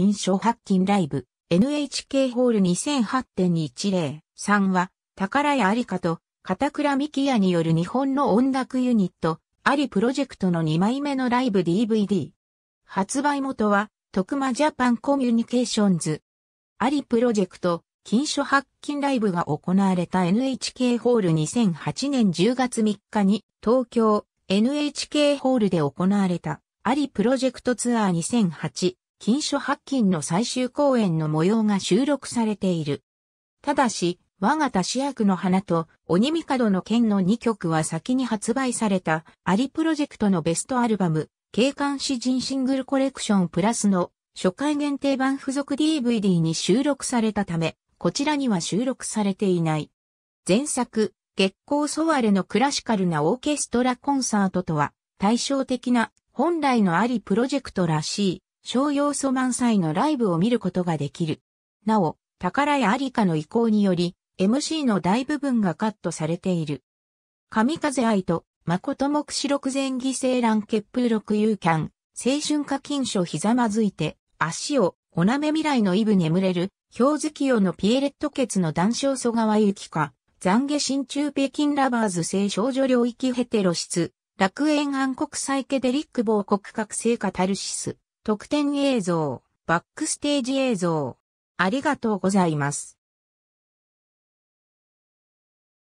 金賞発金ライブ、NHK ホール2008.10、3は、宝屋ありかと、片倉美希也による日本の音楽ユニット、ありプロジェクトの2枚目のライブ DVD。発売元は、徳間ジャパンコミュニケーションズ。ありプロジェクト、金書発金ライブが行われた NHK ホール2008年10月3日に東京 NHK ホールで行われたありプロジェクトツアー禁書発金の最終公演の模様が収録されている。ただし、我が他主役の花と鬼帝の剣の2曲は先に発売されたアリプロジェクトのベストアルバム、警官詩人シングルコレクションプラスの初回限定版付属 DVD に収録されたため、こちらには収録されていない。前作、月光ソワレのクラシカルなオーケストラコンサートとは対照的な本来のアリプロジェクトらしい商用素満載のライブを見ることができる。なお、宝屋有香の意向により、MC の大部分がカットされている。神風愛と、誠目視六前犠牲乱結風六ャン、青春課金書ひざまずいて、足を、おなめ未来のイブ眠れる、氷月夜のピエレット血の談笑曽川ゆきか、懺悔新中北京ラバーズ性少女領域ヘテロ質、楽園暗黒サイケデリック亡国覚醒カタルシス。特典映像、バックステージ映像。ありがとうございます。